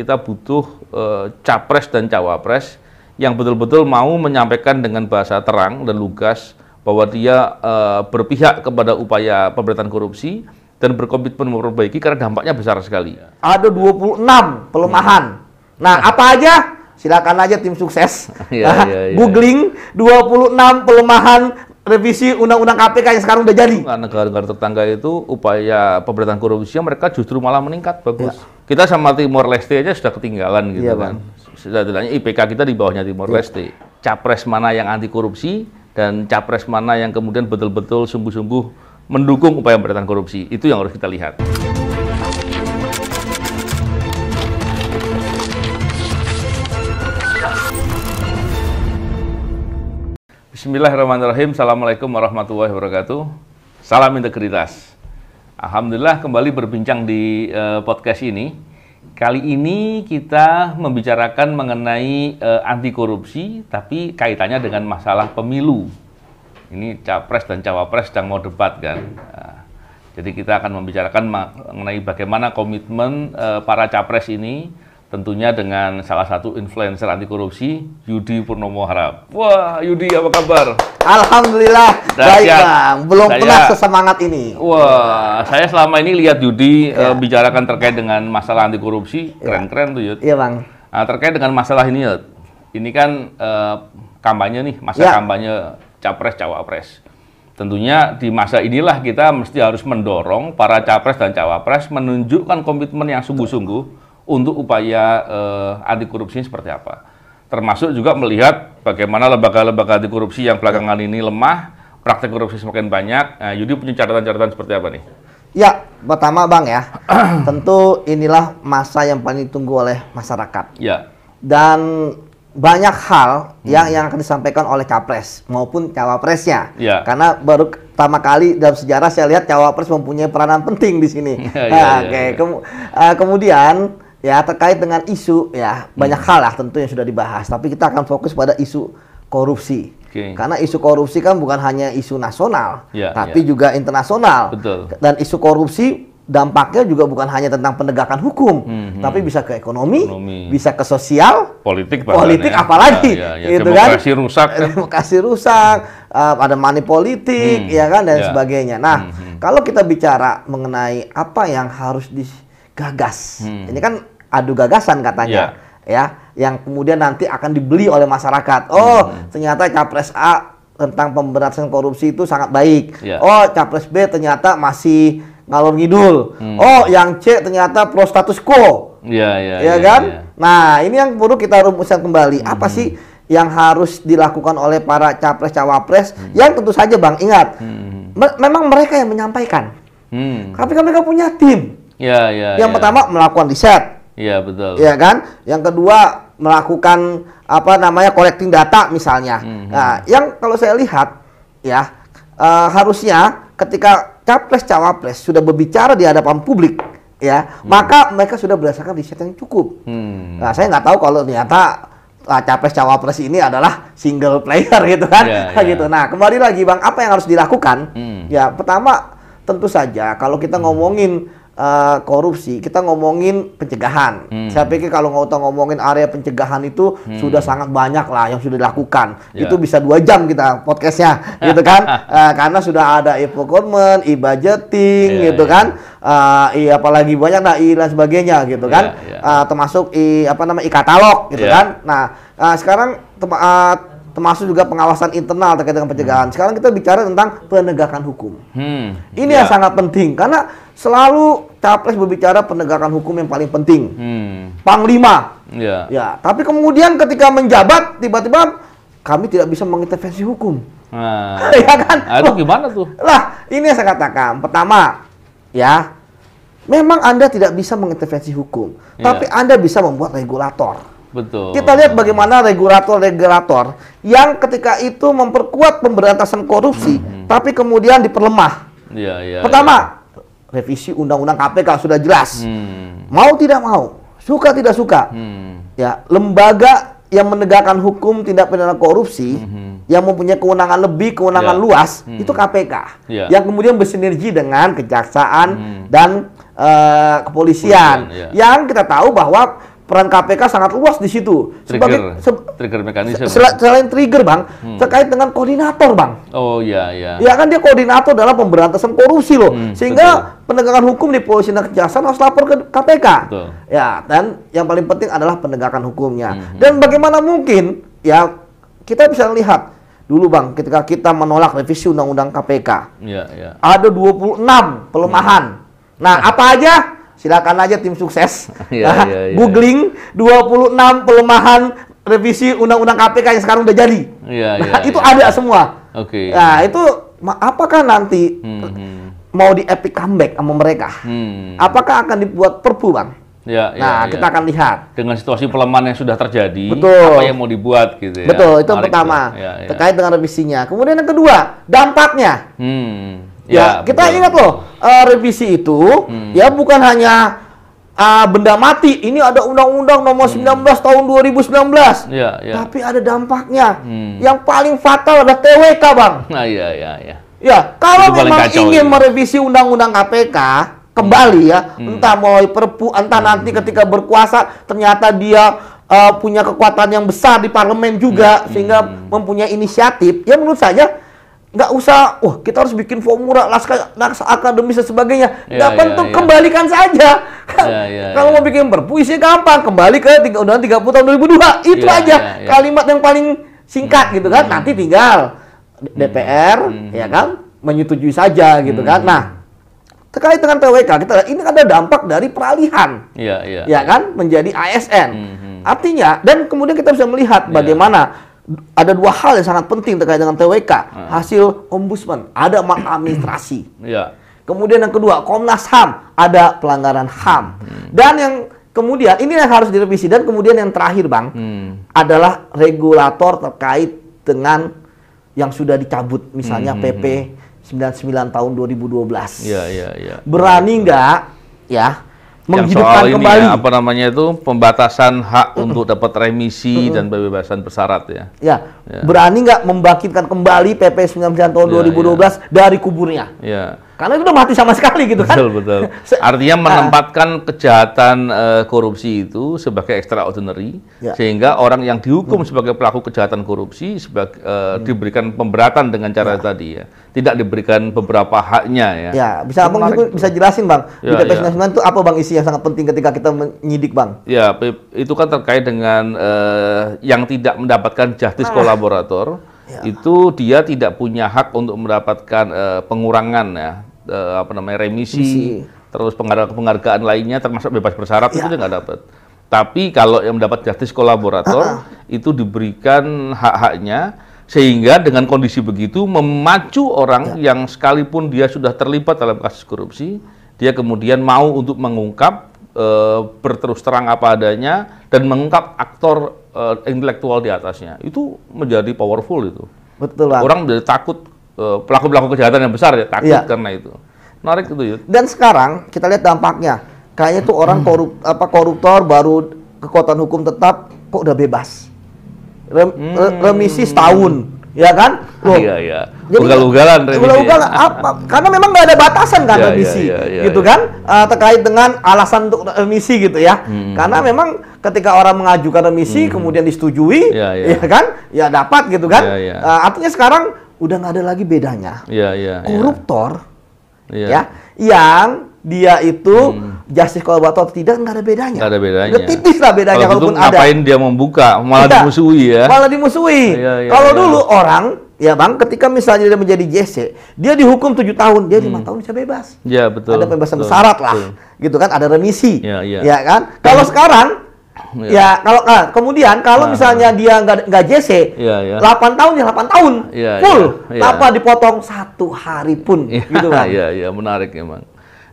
kita butuh eh, capres dan cawapres yang betul-betul mau menyampaikan dengan bahasa terang dan lugas bahwa dia eh, berpihak kepada upaya pemberantasan korupsi dan berkomitmen memperbaiki karena dampaknya besar sekali. Ada 26 pelemahan. Hmm. Nah, apa aja? Silakan aja tim sukses. ya, ya, ya. Googling 26 pelemahan revisi undang-undang KPK yang sekarang udah jadi. Negara-negara tetangga itu upaya pemberantasan korupsi mereka justru malah meningkat bagus. Ya. Kita sama Timor Leste aja sudah ketinggalan gitu ya, kan. Setidaknya IPK kita di bawahnya Timor ya. Leste. Capres mana yang anti korupsi dan capres mana yang kemudian betul-betul sungguh-sungguh mendukung upaya pemberantasan korupsi. Itu yang harus kita lihat. Bismillahirrahmanirrahim. Assalamualaikum warahmatullahi wabarakatuh. Salam integritas. Alhamdulillah kembali berbincang di uh, podcast ini. Kali ini kita membicarakan mengenai uh, eh, anti korupsi, tapi kaitannya dengan masalah pemilu. Ini capres dan cawapres yang mau debat kan. Uh, jadi kita akan membicarakan mengenai bagaimana komitmen uh, para capres ini tentunya dengan salah satu influencer anti korupsi Yudi Purnomo Harap. Wah, Yudi apa kabar? Alhamdulillah baik Bang. Belum saya, pernah sesemangat ini. Wah, saya selama ini lihat Yudi ya. uh, bicarakan terkait dengan masalah anti korupsi, keren-keren iya. ya. tuh Yud. Iya Bang. Nah, terkait dengan masalah ini Yud. Ini kan uh, kampanye nih, masa ya. kampanye capres cawapres. Tentunya di masa inilah kita mesti harus mendorong para capres dan cawapres menunjukkan komitmen yang sungguh-sungguh untuk upaya uh, eh, anti korupsi seperti apa. Termasuk juga melihat bagaimana lembaga-lembaga anti korupsi yang belakangan ini lemah, praktek korupsi semakin banyak. Nah, Yudi punya catatan-catatan seperti apa nih? Ya, pertama Bang ya, tentu inilah masa yang paling ditunggu oleh masyarakat. Ya. Dan banyak hal ya hmm. yang akan disampaikan oleh Capres maupun Cawapresnya. Ya. Karena baru pertama kali dalam sejarah saya lihat Cawapres mempunyai peranan penting di sini. Ya, ya, nah, ya, Oke, okay. ya. Kem, uh, eh, kemudian Ya terkait dengan isu ya hmm. banyak hal lah tentu yang sudah dibahas. Tapi kita akan fokus pada isu korupsi. Okay. Karena isu korupsi kan bukan hanya isu nasional, yeah, tapi yeah. juga internasional. Betul. Dan isu korupsi dampaknya juga bukan hanya tentang penegakan hukum, hmm, hmm. tapi bisa ke ekonomi, ekonomi, bisa ke sosial, politik, politik ya. apalagi, ya, ya, ya. kan demokrasi rusak, kan? demokrasi rusak, uh, ada money politik, hmm, ya kan dan ya. sebagainya. Nah, hmm, hmm. kalau kita bicara mengenai apa yang harus di gagas. Hmm. Ini kan adu gagasan katanya. Yeah. Ya, yang kemudian nanti akan dibeli oleh masyarakat. Oh, hmm. ternyata capres A tentang pemberantasan korupsi itu sangat baik. Yeah. Oh, capres B ternyata masih ngalor ngidul. Hmm. Oh, yang C ternyata pro status quo. Iya, iya. Iya kan? Yeah. Nah, ini yang perlu kita rumuskan kembali. Hmm. Apa sih yang harus dilakukan oleh para capres cawapres hmm. yang tentu saja Bang ingat. Hmm. Me memang mereka yang menyampaikan. Hmm. Tapi kan mereka punya tim. Ya, ya. Yang ya. pertama melakukan riset. Iya, betul. Iya kan? Yang kedua melakukan apa namanya collecting data misalnya. Mm -hmm. Nah, yang kalau saya lihat ya uh, harusnya ketika capres cawapres sudah berbicara di hadapan publik ya, hmm. maka mereka sudah berdasarkan riset yang cukup. Hmm. Nah, saya nggak tahu kalau ternyata uh, capres cawapres ini adalah single player gitu kan, yeah, yeah. gitu. Nah, kembali lagi bang, apa yang harus dilakukan? Hmm. Ya, pertama tentu saja kalau kita ngomongin uh, korupsi, kita ngomongin pencegahan. Hmm. Saya pikir kalau nggak ngomongin area pencegahan itu hmm. sudah sangat banyak lah yang sudah dilakukan. Yeah. Itu bisa dua jam kita podcastnya, gitu kan? uh, karena sudah ada e-procurement, e-budgeting, yeah, gitu yeah. kan? Uh, i apalagi banyak nah i dan sebagainya, gitu yeah, kan? Yeah. Ya. Uh, termasuk i apa nama e katalog, gitu yeah. kan? Nah uh, sekarang tempat termasuk juga pengawasan internal terkait dengan pencegahan. Hmm. Sekarang kita bicara tentang penegakan hukum. Hmm, Ini ya. yang sangat penting karena selalu capres berbicara penegakan hukum yang paling penting. Hmm. Panglima. Ya. ya. Tapi kemudian ketika menjabat tiba-tiba kami tidak bisa mengintervensi hukum. Nah, ya kan? Aduh, gimana tuh? Lah, ini yang saya katakan. Pertama, ya, memang Anda tidak bisa mengintervensi hukum, ya. tapi Anda bisa membuat regulator. Betul. Kita lihat bagaimana regulator-regulator yang ketika itu memperkuat pemberantasan korupsi, hmm. hmm. tapi kemudian diperlemah. Ya, ya, Pertama, ya. revisi undang-undang KPK sudah jelas. Hmm. Mau tidak mau, suka tidak suka, hmm. ya lembaga yang menegakkan hukum tindak pidana korupsi hmm. hmm. yang mempunyai kewenangan lebih, kewenangan ya. luas hmm. itu KPK, ya. yang kemudian bersinergi dengan kejaksaan hmm. dan uh, kepolisian, ya. yang kita tahu bahwa peran KPK sangat luas di situ. Sebagai trigger, se trigger mekanisme. Sel selain trigger, Bang, hmm. terkait dengan koordinator, Bang. Oh iya iya. Ya kan dia koordinator dalam pemberantasan korupsi loh. Hmm, Sehingga betul. penegakan hukum di polisi dan kejaksaan harus lapor ke KPK. Betul. Ya, dan yang paling penting adalah penegakan hukumnya. Hmm, hmm. Dan bagaimana mungkin ya kita bisa lihat dulu bang ketika kita menolak revisi undang-undang KPK ya, ya. ada 26 pelemahan hmm. nah apa aja silakan aja tim sukses. yeah, yeah, yeah. Googling 26 pelemahan revisi undang-undang KPK yang sekarang udah jadi. Yeah, yeah, nah, itu iya. ada semua. Oke. Okay. Nah, itu apakah nanti hmm, hmm, mau di epic comeback sama mereka? Hmm. Apakah akan dibuat perpu, Bang? Ya, ya, nah, ya. kita akan lihat dengan situasi pelemahan yang sudah terjadi, Betul. apa yang mau dibuat gitu ya. Betul, itu yang pertama ya, ya. terkait dengan revisinya. Kemudian yang kedua, dampaknya. Hmm. Ya, ya, kita betul. ingat loh, uh, revisi itu hmm. ya bukan hanya uh, benda mati. Ini ada undang-undang nomor hmm. 19 tahun 2019. Ya, ya. Tapi ada dampaknya. Hmm. Yang paling fatal adalah TWK, Bang. Nah, iya iya iya. Ya, kalau itu memang ingin itu. merevisi undang-undang KPK kembali hmm. ya, hmm. entah mau perpu, entah hmm. nanti ketika berkuasa ternyata dia uh, punya kekuatan yang besar di parlemen juga hmm. sehingga hmm. mempunyai inisiatif. Ya menurut saya nggak usah, wah kita harus bikin formula, laskar, laskar akademis dan sebagainya. Ya, nggak ya, penting, ya, kembalikan saja. Kan ya, ya, Kalau ya. mau bikin perpu ya gampang, kembali ke tiga, undang 30 tahun 2002. Ya, Itu ya, aja ya, ya. kalimat yang paling singkat hmm, gitu kan. Hmm. Nanti tinggal DPR hmm, hmm. ya kan menyetujui saja gitu kan. hmm. kan. Nah, terkait dengan PWK kita ini ada dampak dari peralihan. Ya, ya, ya kan menjadi ASN. Hmm, hmm. Artinya dan kemudian kita bisa melihat bagaimana ada dua hal yang sangat penting terkait dengan TWK, hmm. Ah. hasil ombudsman, ada maladministrasi. Hmm. yeah. Kemudian yang kedua, Komnas HAM, ada pelanggaran HAM. Hmm. Dan yang kemudian ini yang harus direvisi dan kemudian yang terakhir, Bang, hmm. adalah regulator terkait dengan yang sudah dicabut misalnya hmm. PP hmm, 99 hmm, tahun 2012. Yeah, yeah, yeah, Berani nggak ya menghidupkan yang soal kembali. ya, apa namanya itu pembatasan hak untuk dapat remisi dan pembebasan bersyarat ya. Ya, Yeah. Berani nggak membangkitkan kembali PP 99 tahun yeah, 2012 yeah. dari kuburnya? Yeah. Karena itu udah mati sama sekali gitu kan? Betul Artinya ah. menempatkan kejahatan uh, korupsi itu sebagai extraordinary yeah. sehingga orang yang dihukum hmm. sebagai pelaku kejahatan korupsi sebagai, uh, eh, hmm. diberikan pemberatan dengan cara yeah. tadi ya, tidak diberikan beberapa haknya ya. Ya bisa itu abang bisa jelasin bang yeah, di ya, PP yeah. Ya. 99 itu apa bang isi yang sangat penting ketika kita menyidik bang? Ya itu kan terkait dengan uh, yang tidak mendapatkan justice ah laborator ya. itu dia tidak punya hak untuk mendapatkan uh, pengurangan ya uh, apa namanya remisi, terus penghargaan, penghargaan lainnya termasuk bebas bersyarat ya. itu dia nggak dapat. Tapi kalau yang mendapat justice kolaborator uh -uh. itu diberikan hak-haknya sehingga dengan kondisi begitu memacu orang ya. yang sekalipun dia sudah terlibat dalam kasus korupsi dia kemudian mau untuk mengungkap e, berterus terang apa adanya dan mengungkap aktor uh, intelektual di atasnya itu menjadi powerful itu. Betul. Bang. Orang menjadi takut pelaku eh, pelaku-pelaku kejahatan yang besar ya takut ya. karena itu. Menarik itu ya. Dan sekarang kita lihat dampaknya. Kayaknya tuh orang korup apa koruptor baru kekuatan hukum tetap kok udah bebas. Rem, hmm. Remisi setahun ya kan? Oh. iya iya. Jadi, Ugal-ugalan revisi. Ugal-ugalan apa? Karena memang nggak ada batasan kan yeah, iya, yeah, yeah, yeah, gitu yeah. kan? Uh, terkait dengan alasan untuk remisi gitu ya. Hmm. Karena memang ketika orang mengajukan remisi hmm. kemudian disetujui, yeah, yeah. ya kan? Ya dapat gitu kan? Yeah, yeah. Uh, artinya sekarang udah nggak ada lagi bedanya. Iya iya. iya. Koruptor, yeah. ya, yang dia itu hmm. justice kolaborator atau tidak nggak ada bedanya. Nggak ada bedanya. Nggak tipis lah bedanya kalau gitu kalaupun ada. Ngapain dia membuka malah tidak. dimusuhi ya? Malah dimusuhi. Ya, ya, kalau ya. dulu orang ya bang, ketika misalnya dia menjadi JC, dia dihukum tujuh tahun, dia lima hmm. tahun bisa bebas. Iya betul. Ada pembebasan bersyarat lah, betul. gitu kan? Ada remisi, ya, ya. ya kan? Kalau sekarang Ya. ya kalau nah, kemudian kalau nah. misalnya nah. dia nggak nggak JC, ya, ya. 8 tahun ya delapan tahun, ya, full, ya, ya. Apa dipotong satu hari pun, ya, gitu kan? Iya, iya, menarik emang.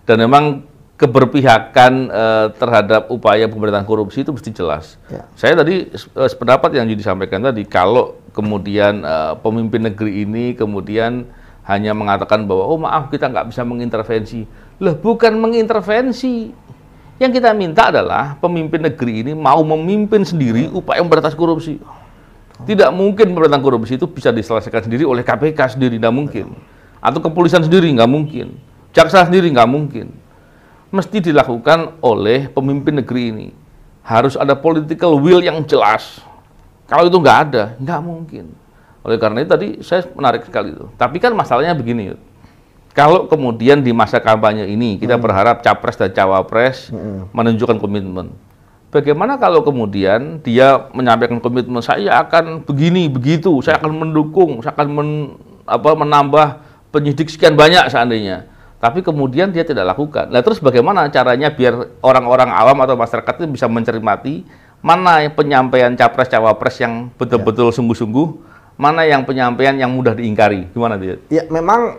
Dan memang keberpihakan uh, terhadap upaya pemberantasan korupsi itu mesti jelas. Ya. Saya tadi uh, sependapat yang disampaikan tadi, kalau kemudian uh, pemimpin negeri ini kemudian hanya mengatakan bahwa oh maaf kita nggak bisa mengintervensi, loh bukan mengintervensi. Yang kita minta adalah pemimpin negeri ini mau memimpin sendiri hmm. upaya pemberantasan korupsi. Tidak mungkin pemberantasan korupsi itu bisa diselesaikan sendiri oleh KPK sendiri, tidak mungkin. Atau kepolisian sendiri, nggak mungkin Jaksa sendiri nggak mungkin. Mesti dilakukan oleh pemimpin negeri ini. Harus ada political will yang jelas. Kalau itu nggak ada, nggak mungkin. Oleh karena itu tadi saya menarik sekali itu. Tapi kan masalahnya begini, Yud. Kalau kemudian di masa kampanye ini kita hmm. berharap capres dan cawapres hmm. menunjukkan komitmen. Bagaimana kalau kemudian dia menyampaikan komitmen saya akan begini begitu, saya akan mendukung, saya akan men, apa, menambah penyidik sekian banyak seandainya tapi kemudian dia tidak lakukan. Nah, terus bagaimana caranya biar orang-orang awam atau masyarakat itu bisa mencermati mana penyampaian capres cawapres yang betul-betul ya. sungguh-sungguh, mana yang penyampaian yang mudah diingkari? Gimana dia? Ya, memang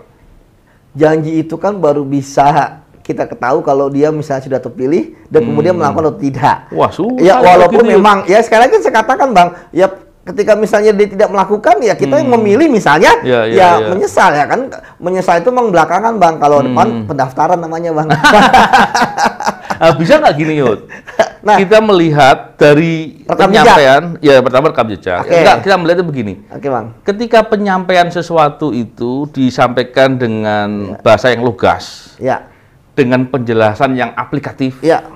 janji itu kan baru bisa kita ketahui kalau dia misalnya sudah terpilih dan hmm. kemudian melakukan atau tidak. Wah, susah. Ya walaupun gitu. Ya. memang ya sekarang kan saya katakan Bang, ya ketika misalnya dia tidak melakukan ya kita hmm. memilih misalnya ya, ya, ya, ya menyesal ya kan menyesal itu memang belakangan bang kalau hmm. depan pendaftaran namanya bang nah, bisa nggak gini Yud? nah, kita melihat dari penyampaian ya pertama rekam jejak okay. enggak kita melihatnya begini okay, bang. ketika penyampaian sesuatu itu disampaikan dengan ya. bahasa yang lugas ya. dengan penjelasan yang aplikatif ya.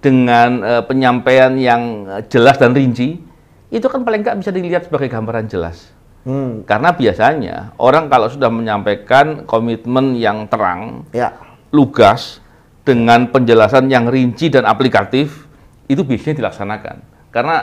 dengan uh, penyampaian yang eh, jelas dan rinci itu kan paling nggak bisa dilihat sebagai gambaran jelas. Hmm. Karena biasanya orang kalau sudah menyampaikan komitmen yang terang, ya. lugas, dengan penjelasan yang rinci dan aplikatif, itu biasanya dilaksanakan. Karena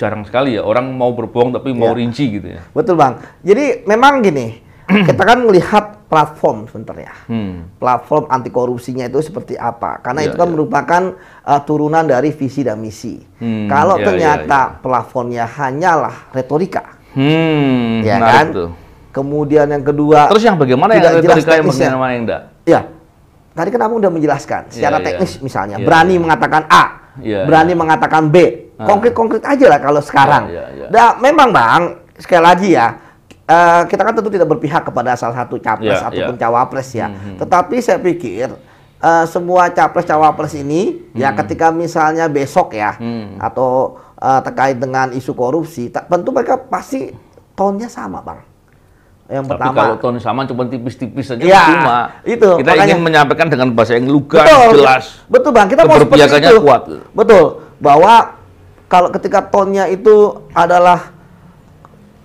jarang sekali ya orang mau berbohong tapi mau ya. rinci gitu ya. Betul bang. Jadi memang gini, kita kan melihat platform sebenarnya. Hmm. Platform anti korupsinya itu seperti apa? Karena yeah, itu kan yeah. merupakan uh, turunan dari visi dan misi. Hmm, Kalau yeah, ternyata yeah, yeah. platformnya hanyalah retorika. Hmm, ya kan? Itu. Kemudian yang kedua Terus yang bagaimana yang retorika yang mana yang enggak? Ya. Tadi kan aku udah menjelaskan ya, secara yeah, teknis yeah. misalnya yeah, berani yeah. mengatakan A, yeah, berani yeah. mengatakan B. Ah. Konkret-konkret aja lah kalau sekarang. Yeah, yeah, yeah. Nah, memang Bang, sekali lagi ya, Eh, kita kan tentu tidak berpihak kepada salah satu capres yeah, ataupun yeah. cawapres ya. Mm -hmm. Tetapi saya pikir uh, semua capres cawapres ini ya, hmm. ya ketika misalnya besok ya hmm. atau uh, terkait dengan isu korupsi tentu mereka pasti tonnya sama bang yang Tapi pertama kalau tonnya sama cuma tipis-tipis saja ya, cuma itu kita makanya, ingin menyampaikan dengan bahasa yang lugas betul, jelas betul bang kita mau seperti itu kuat betul bahwa kalau ketika tonnya itu adalah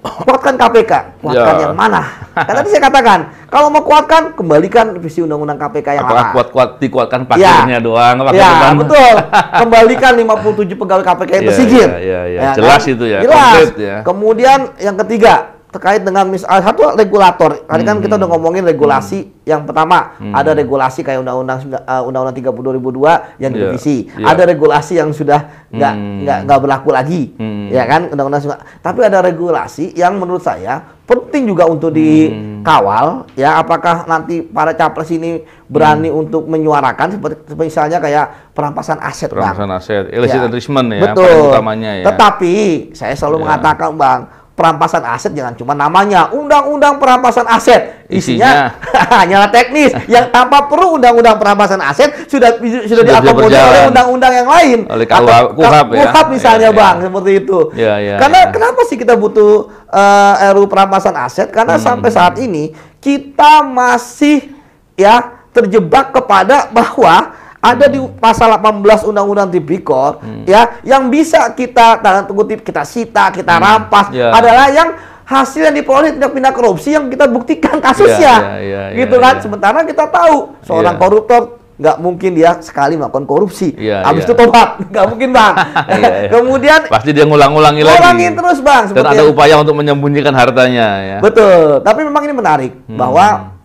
kuatkan KPK. Kuatkan ya. yang mana? Kan tadi saya katakan, kalau mau kuatkan, kembalikan visi undang-undang KPK yang Apakah lama. kuat-kuat dikuatkan pasirnya ya. doang? ya, depan. betul. Kembalikan 57 pegawai KPK ya, iya, sigir. Ya, ya, ya, ya. jelas kan? itu ya. Jelas. Konkret, ya. Kemudian yang ketiga, terkait dengan misalnya ah, satu regulator. Tadi kan hmm. kita udah ngomongin regulasi hmm. yang pertama hmm. ada regulasi kayak undang-undang undang ah, undang-undang 30 2002 yang iya. direvisi. Yeah. Yeah. Ada regulasi yang sudah nggak hmm. nggak nggak berlaku lagi. Hmm. Ya kan undang-undang tapi ada regulasi yang menurut saya penting juga untuk dikawal hmm. ya apakah nanti para capres ini berani hmm. untuk menyuarakan seperti misalnya kayak perampasan aset perampasan bang. aset illicit ya. enrichment ya betul utamanya ya tetapi saya selalu yeah. mengatakan bang perampasan aset jangan cuma namanya undang-undang perampasan aset isinya, hanyalah teknis yang tanpa perlu undang-undang perampasan aset sudah sudah, sudah diakomodir oleh undang-undang yang lain oleh KUHP KUHP, ya? misalnya ya, bang ya. seperti itu ya, ya, karena ya. kenapa sih kita butuh uh, RU perampasan aset karena hmm. sampai saat ini kita masih ya terjebak kepada bahwa ada di pasal 18 Undang-Undang Tipikor hmm. ya yang bisa kita tangan kutip kita sita, kita hmm. rampas yeah. adalah yang hasil yang diperoleh tidak pindah korupsi yang kita buktikan ya, kasusnya. Yeah, yeah, yeah, gitu yeah, kan. Yeah. Sementara kita tahu seorang yeah. koruptor nggak mungkin dia sekali melakukan korupsi, ya, habis yeah. itu tobat, nggak mungkin bang. Ya, ya. Kemudian pasti dia ngulang-ulangi lagi. Ngulangin terus bang. Dan ada upaya untuk menyembunyikan hartanya. Ya. Betul. Tapi memang ini menarik hmm. bahwa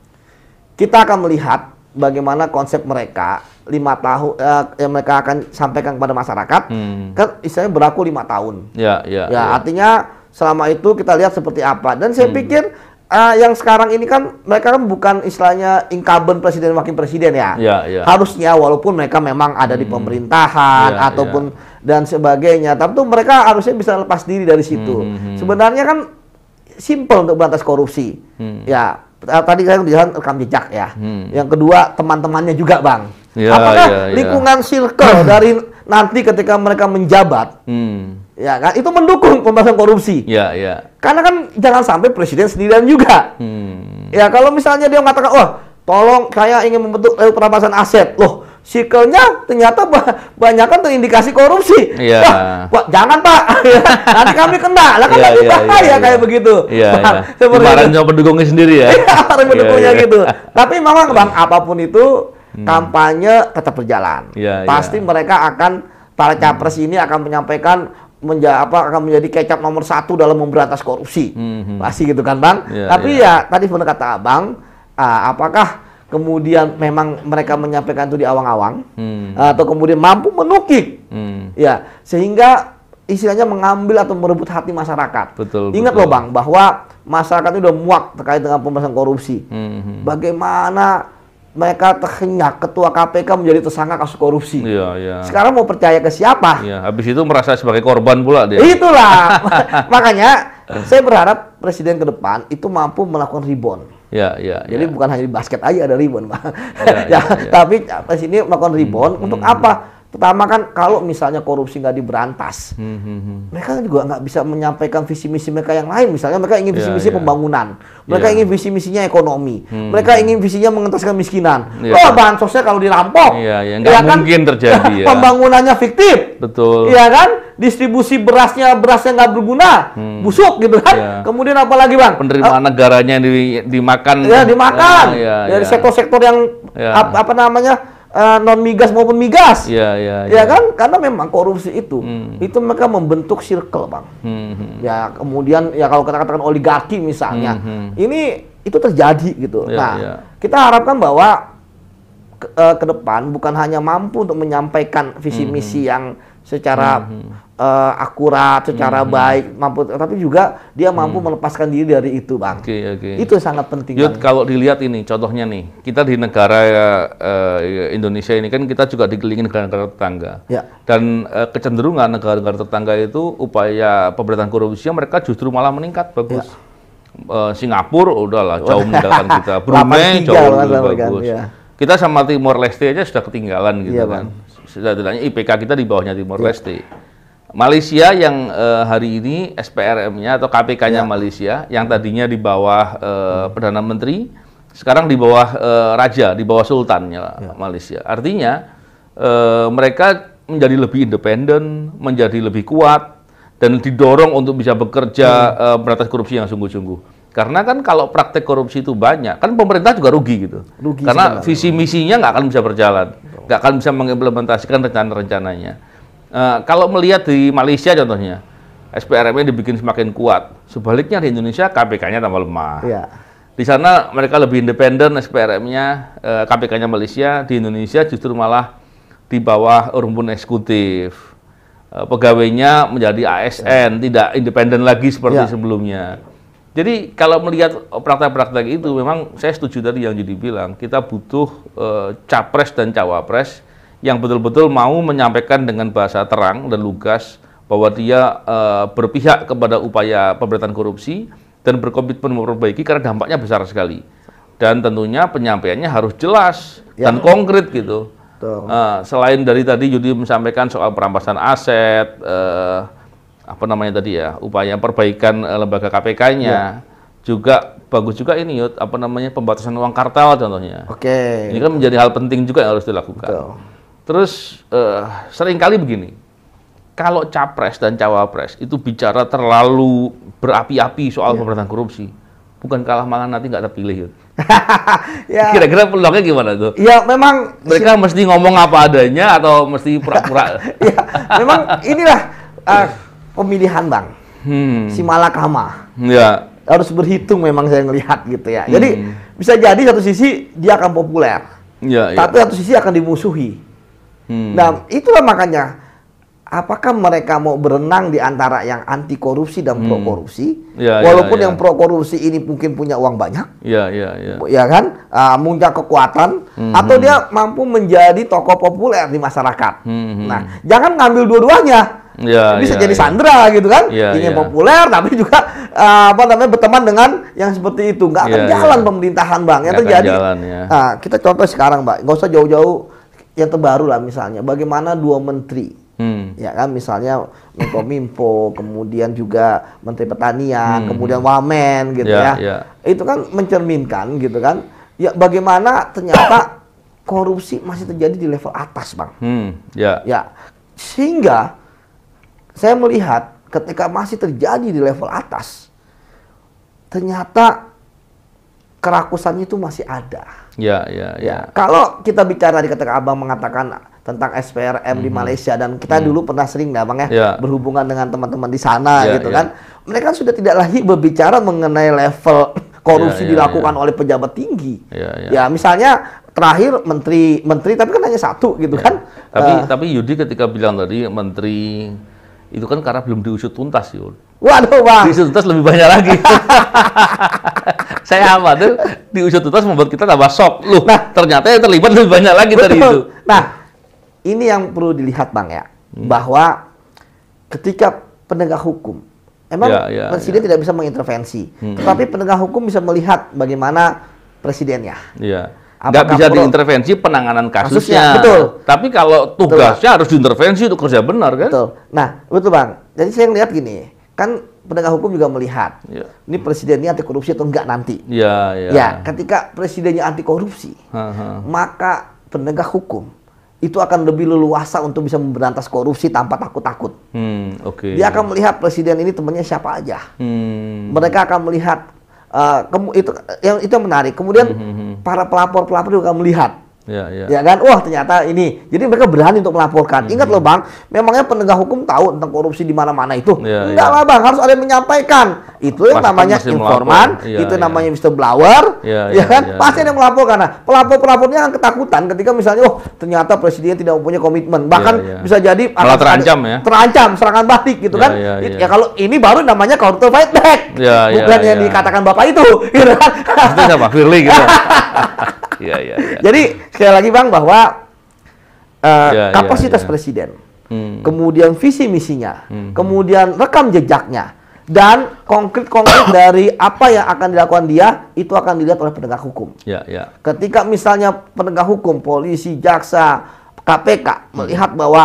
kita akan melihat bagaimana konsep mereka lima tahun uh, eh, yang mereka akan sampaikan kepada masyarakat hmm. kan istilahnya berlaku lima tahun. Ya, ya, ya, ya. Artinya selama itu kita lihat seperti apa. Dan saya hmm. pikir uh, yang sekarang ini kan mereka kan bukan istilahnya incumbent presiden wakil presiden ya. ya, ya. Harusnya walaupun mereka memang ada di hmm. pemerintahan ya, ya. ataupun ya. dan sebagainya, tapi tuh mereka harusnya bisa lepas diri dari situ. Hmm. hmm, hmm. Sebenarnya kan simple untuk berantas korupsi. Hmm. Ya, Eh, tadi saya kan bilang rekam jejak ya. Hmm. Yang kedua teman-temannya juga bang. Ya, Apakah ya, ya. lingkungan circle hmm. dari nanti ketika mereka menjabat, hmm. ya kan itu mendukung pembahasan korupsi. Ya, ya. Karena kan jangan sampai presiden sendirian juga. Hmm. Ya kalau misalnya dia mengatakan, oh tolong saya ingin membentuk eh, perampasan aset, loh sikelnya ternyata banyak kan terindikasi korupsi. Iya. Yeah. jangan Pak. nanti kami kena. Lah kan nanti iya, yeah, bahaya iya, iya. kayak begitu. Iya. Yeah, nah, Kemarin cuma pendukungnya sendiri ya. Iya, pendukungnya yeah, yeah. gitu. Tapi memang Bang hmm. apapun itu hmm. kampanye tetap berjalan. Iya, Pasti mereka akan para capres hmm. ini akan menyampaikan menja apa akan menjadi kecap nomor satu dalam memberantas korupsi. Hmm. hmm. Pasti gitu kan, Bang. Iya, Tapi ya tadi benar kata Abang, uh, apakah kemudian memang mereka menyampaikan itu di awang-awang hmm. Eh, atau kemudian mampu menukik hmm. ya sehingga istilahnya mengambil atau merebut hati masyarakat. Betul. Ingat betul. loh bang bahwa masyarakat itu udah muak terkait dengan pemberantasan korupsi. Hmm. hmm. Bagaimana mereka terhenyak ketua KPK menjadi tersangka kasus korupsi. Iya, iya. Sekarang mau percaya ke siapa? Iya, habis itu merasa sebagai korban pula dia. Itulah. Makanya saya berharap presiden ke depan itu mampu melakukan rebound. Ya, ya, ya, Jadi ya. bukan hanya di basket aja ada rebound, Pak. Ya, ya, ya, tapi ya, pas sini melakukan rebound hmm, untuk hmm. hmm. apa? Pertama kan kalau misalnya korupsi nggak diberantas, hmm, hmm, hmm. mereka juga nggak bisa menyampaikan visi misi mereka yang lain. Misalnya mereka ingin ya, visi misi yeah, yeah. pembangunan, mereka yeah. ingin visi misinya ekonomi, hmm. mereka hmm. ingin visinya mengentaskan miskinan. Yeah. Ya. Oh bansosnya kalau dirampok, yeah, yeah. ya ya mungkin kan? terjadi. ya. Pembangunannya fiktif, betul. Iya kan? Distribusi berasnya berasnya nggak berguna, hmm. busuk gitu kan? Yeah. Kemudian lagi bang? Penerimaan uh, negaranya yang di, dimakan. Ya dimakan. Yeah, yeah, Dari iya. sektor-sektor yang ya. ap, apa namanya? uh, non migas maupun migas. Iya, iya. Ya, ya kan? Karena memang korupsi itu hmm. itu mereka membentuk circle, Bang. Hmm. hmm. Ya, kemudian ya kalau kita katakan oligarki misalnya. Hmm. hmm. Ini itu terjadi gitu. Ya, nah, ya. kita harapkan bahwa ke, uh, ke depan bukan hanya mampu untuk menyampaikan visi hmm, misi hmm. yang secara hmm. uh, akurat, secara hmm, hmm. baik, mampu tapi juga dia mampu hmm. melepaskan diri dari itu, Bang. Okay, okay. Itu sangat penting. Yud, kalau dilihat ini contohnya nih, kita di negara uh, Indonesia ini kan kita juga dikelilingi negara-negara tetangga. Ya. Dan uh, kecenderungan negara-negara tetangga itu upaya pemberantasan korupsi mereka justru malah meningkat, bagus. Ya. Uh, Singapura udahlah jauh meninggalkan kita. Brunei jauh lebih kan, bagus. ya. Kita sama Timor Leste aja sudah ketinggalan gitu ya, kan. Bang Sedangkan IPK kita di bawahnya Timor iya. Leste. Malaysia yang uh, hari ini SPRM-nya atau KPK-nya ya. Malaysia yang tadinya di bawah eh, perdana menteri sekarang di bawah eh, raja, di bawah sultannya ya. Malaysia. Artinya mereka menjadi lebih independen, menjadi lebih kuat dan didorong untuk bisa bekerja hmm. beratas korupsi yang sungguh-sungguh. Karena kan kalau praktek korupsi itu banyak, kan pemerintah juga rugi gitu. Rugi Karena visi misinya nggak akan bisa berjalan, nggak akan bisa mengimplementasikan rencana-rencananya. Uh, kalau melihat di Malaysia contohnya, SPRM-nya dibikin semakin kuat. Sebaliknya di Indonesia KPK-nya tambah lemah. Ya. Di sana mereka lebih independen SPRM-nya, uh, eh, KPK-nya Malaysia. Di Indonesia justru malah di bawah rumpun eksekutif. Uh, pegawainya menjadi ASN, ya. tidak independen lagi seperti ya. sebelumnya jadi kalau melihat oh, praktek-praktek itu memang saya setuju tadi yang jadi bilang kita butuh e, capres dan cawapres yang betul-betul mau menyampaikan dengan bahasa terang dan lugas bahwa dia e, berpihak kepada upaya pemberantasan korupsi dan berkomitmen memperbaiki karena dampaknya besar sekali. Dan tentunya penyampaiannya harus jelas ya. dan konkret gitu. Uh, selain dari tadi Yudi menyampaikan soal perampasan aset, uh, apa namanya tadi ya upaya perbaikan uh, lembaga KPK-nya ya. juga bagus juga ini apa namanya pembatasan uang kartel contohnya. Oke. Okay. Ini kan menjadi hal penting juga yang harus dilakukan. Betul. Terus uh, eh, kali begini, kalau capres dan cawapres itu bicara terlalu berapi-api soal ya. pemberantasan korupsi, bukan kalah malah nanti nggak terpilih. ya. Kira-kira peluangnya gimana tuh? Ya memang mereka mesti ngomong apa adanya atau mesti pura-pura. ya memang inilah uh, pemilihan bang, hmm. si malakama. Ya. Harus berhitung memang saya melihat gitu ya. Jadi hmm. bisa jadi satu sisi dia akan populer, ya, ya. tapi ya. satu sisi akan dimusuhi. Hmm. Nah itulah makanya apakah mereka mau berenang di antara yang anti korupsi dan hmm. pro korupsi? Ya, ya, Walaupun ya, ya. yang pro korupsi ini mungkin punya uang banyak, ya, ya, ya. ya kan, uh, ah, muncul kekuatan, hmm. atau dia mampu menjadi tokoh populer di masyarakat. Hmm. hmm. Nah, jangan ngambil dua-duanya. Ya, bisa ya, jadi ya. sandra gitu kan, ya, ingin ya. populer tapi juga uh, apa namanya berteman dengan yang seperti itu nggak akan ya, ya. jalan ya. pemerintahan bang. Yang terjadi, jalan, ya. nah, kita contoh sekarang mbak, nggak usah jauh-jauh yang terbaru lah misalnya, bagaimana dua menteri Hmm. Ya kan misalnya Menkomimpo, kemudian juga Menteri Pertanian, hmm. kemudian Wamen gitu yeah, ya. Yeah. Ya. Itu kan mencerminkan gitu kan. Ya bagaimana ternyata korupsi masih terjadi di level atas, Bang. Hmm, yeah. Ya. Sehingga saya melihat ketika masih terjadi di level atas, ternyata kerakusan itu masih ada. Ya, ya, ya. ya kalau kita bicara di ketika Abang mengatakan tentang SPRM mm -hmm. di mhm. Malaysia dan kita mm -hmm. dulu pernah sering ya Bang ya yeah. berhubungan dengan teman-teman di sana yeah, gitu yeah. kan. Mereka sudah tidak lagi berbicara mengenai level ya, korupsi yeah, yeah, dilakukan yeah. oleh pejabat tinggi. Yeah, yeah. Ya, misalnya terakhir menteri menteri tapi kan hanya satu gitu yeah. kan. Tapi uh, tapi Yudi ketika bilang tadi menteri itu kan karena belum diusut tuntas Yul. Waduh bang. Diusut tuntas lebih banyak lagi. Saya apa tuh diusut tuntas membuat kita tambah shock. Loh, nah, ternyata yang terlibat lebih banyak lagi betul. dari itu. Nah, ini yang perlu dilihat bang ya, hmm. bahwa ketika penegak hukum, emang ya, ya, presiden ya. tidak bisa mengintervensi, hmm. tetapi penegak hukum bisa melihat bagaimana presidennya. Iya nggak bisa diintervensi penanganan kasusnya. kasusnya. Betul. Tapi kalau tugasnya betul, harus diintervensi untuk kerja benar kan? Betul. Nah, betul bang. Jadi saya lihat gini, kan penegak hukum juga melihat, ya. ini presidennya anti korupsi atau enggak nanti. Ya, ya. ya ketika presidennya anti korupsi, ha, maka penegak hukum itu akan lebih leluasa untuk bisa memberantas korupsi tanpa takut-takut. Hmm, Oke. Okay. Dia akan melihat presiden ini temannya siapa aja. Hmm. Mereka akan melihat uh, itu yang itu menarik. Kemudian hmm, hmm, hmm para pelapor-pelapor juga melihat Ya, ya. ya kan, wah ternyata ini. Jadi mereka berani untuk melaporkan. Hmm. Ingat hmm. loh bang, memangnya penegak hukum tahu tentang korupsi di mana-mana itu. Ya, ya. Enggak ya. lah bang, harus ada yang menyampaikan. Itu yang pasti namanya informan, ya, itu ya. namanya Blower, ya, ya, ya kan. Ya, pasti ya. ada yang melaporkan. Nah, pelapor-pelapornya akan ketakutan ketika misalnya, oh ternyata presiden tidak mempunyai komitmen. Bahkan ya, ya. bisa jadi akan terancam ya. Terancam serangan batik gitu ya, kan. Ya, ya, ya. ya kalau ini baru namanya counter fight back, ya, ya bukan ya, yang ya. dikatakan bapak itu. Gitu kan? Itu siapa? Firly gitu. ya, ya. Jadi sekali lagi Bang bahwa uh, ya, kapasitas ya, ya. presiden, hmm. kemudian visi misinya, hmm. kemudian rekam jejaknya dan konkret-konkret dari apa yang akan dilakukan dia itu akan dilihat oleh penegak hukum. Ya, ya. Ketika misalnya penegak hukum, polisi, jaksa, KPK melihat hmm. bahwa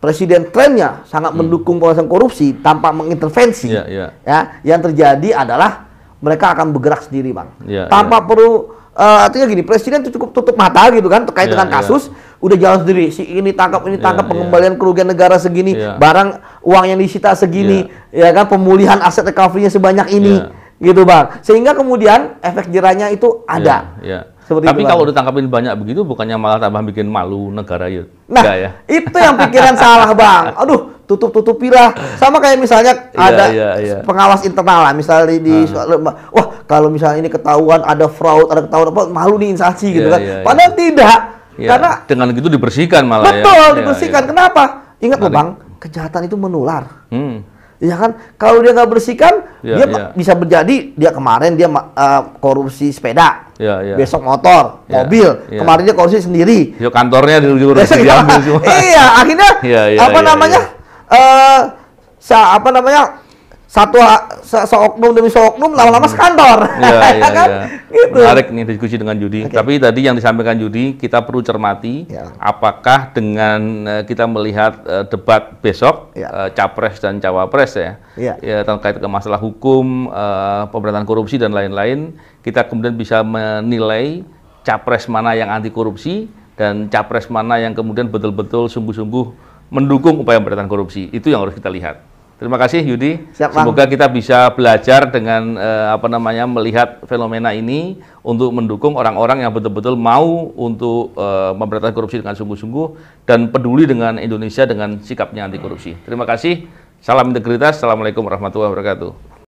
presiden trennya sangat hmm. mendukung pemberantasan korupsi tanpa mengintervensi. Yeah, yeah. Ya, yang terjadi adalah mereka akan bergerak sendiri, Bang. Yeah, tanpa yeah. perlu uh, artinya gini presiden tuh cukup tutup mata gitu kan terkait yeah, dengan iya. kasus yeah. udah jalan sendiri si ini tangkap ini iya, tangkap yeah, pengembalian yeah. kerugian negara segini yeah. barang uang yang disita segini yeah. ya kan pemulihan aset recovery-nya sebanyak ini yeah. gitu bang sehingga kemudian efek jerahnya itu ada yeah, yeah. Seperti Tapi kalau ditangkapin banyak begitu, bukannya malah tambah bikin malu negara ya? Nah, ya? itu yang pikiran salah bang. Aduh, tutup tutupilah. Sama kayak misalnya iya, ada ya, ya, ya. pengawas internal lah, misalnya di hmm. wah kalau misalnya ini ketahuan ada fraud, ada ketahuan apa, malu nih instansi gitu iya, kan. Iya, Padahal tidak, karena dengan gitu dibersihkan malah. Ya. Betul, ya. dibersihkan. Kenapa? Ingat loh bang, kejahatan itu menular. Hmm. Ya kan, kalau dia nggak bersihkan, Yeah, dia yeah. bisa menjadi dia kemarin dia uh, korupsi sepeda, yeah, yeah. besok motor, yeah, mobil, yeah. kemarin dia korupsi sendiri. Yo iya, kantornya di diambil semua. iya, akhirnya yeah, yeah, apa yeah, namanya? Yeah. Iya. Uh, apa namanya satu se seoknum demi seoknum lama-lama hmm. sekantor. Iya, iya, ya iya. kan? iya. Gitu. Menarik nih diskusi dengan Judi. Okay. Tapi tadi yang disampaikan Judi, kita perlu cermati ya. apakah dengan eh, kita melihat uh, debat besok ya. uh, capres dan cawapres ya, ya. ya terkait ke masalah hukum, uh, pemberantasan korupsi dan lain-lain, kita kemudian bisa menilai capres mana yang anti korupsi dan capres mana yang kemudian betul-betul sungguh-sungguh mendukung upaya pemberantasan korupsi. Itu yang harus kita lihat. Terima kasih Yudi. Siap, Semoga kita bisa belajar dengan eh, apa namanya melihat fenomena ini untuk mendukung orang-orang yang betul-betul mau untuk eh, memberantas korupsi dengan sungguh-sungguh dan peduli dengan Indonesia dengan sikapnya anti korupsi. Terima kasih. Salam integritas. Assalamualaikum warahmatullahi wabarakatuh.